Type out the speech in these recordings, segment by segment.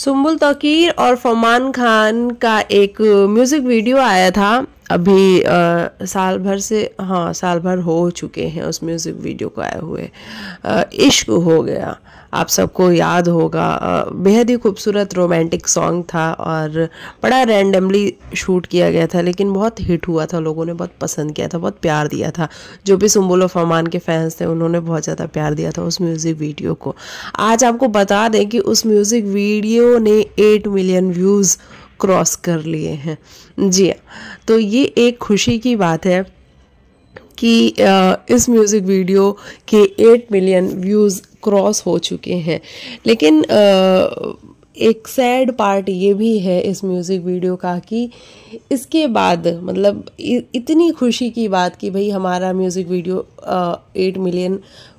सुम्बुल तकीर और फमान खान का एक म्यूज़िक वीडियो आया था अभी आ, साल भर से हाँ साल भर हो चुके हैं उस म्यूज़िक वीडियो को आए हुए आ, इश्क हो गया आप सबको याद होगा बेहद ही खूबसूरत रोमांटिक सॉन्ग था और बड़ा रैंडमली शूट किया गया था लेकिन बहुत हिट हुआ था लोगों ने बहुत पसंद किया था बहुत प्यार दिया था जो भी सुम्बुल ऑफ अमान के फैंस थे उन्होंने बहुत ज़्यादा प्यार दिया था उस म्यूज़िक वीडियो को आज आपको बता दें कि उस म्यूज़िक वीडियो ने एट मिलियन व्यूज़ क्रॉस कर लिए हैं जी हाँ, तो ये एक खुशी की बात है कि इस म्यूज़िक वीडियो के एट मिलियन व्यूज़ क्रॉस हो चुके हैं लेकिन एक सैड पार्ट ये भी है इस म्यूज़िक वीडियो का कि इसके बाद मतलब इतनी खुशी की बात कि भाई हमारा music video eight million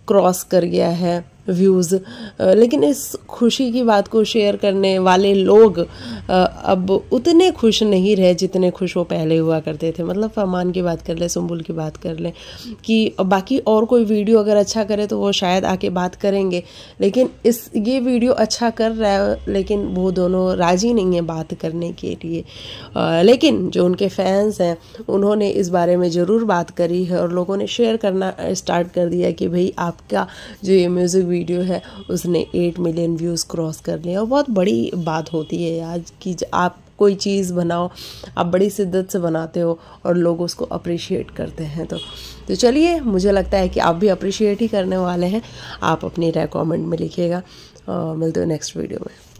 cross कर गया है व्यूज़ uh, लेकिन इस खुशी की बात को शेयर करने वाले लोग uh, अब उतने खुश नहीं रहे जितने खुश वो पहले हुआ करते थे मतलब फरमान की बात कर लें सुम्बुल की बात कर लें कि बाकी और कोई वीडियो अगर अच्छा करे तो वो शायद आके बात करेंगे लेकिन इस ये वीडियो अच्छा कर रहा है लेकिन वो दोनों राज़ी नहीं है बात करने के लिए uh, लेकिन जो उनके फैंस हैं उन्होंने इस बारे में ज़रूर बात करी है और लोगों ने शेयर करना स्टार्ट कर दिया कि भाई आपका जो ये म्यूज़िक वीडियो है उसने एट मिलियन व्यूज़ क्रॉस कर लिया और बहुत बड़ी बात होती है आज कि आप कोई चीज़ बनाओ आप बड़ी शिद्दत से बनाते हो और लोग उसको अप्रिशिएट करते हैं तो तो चलिए मुझे लगता है कि आप भी अप्रिशिएट ही करने वाले हैं आप अपनी रिकॉमेंड में लिखिएगा मिलते हो नेक्स्ट वीडियो में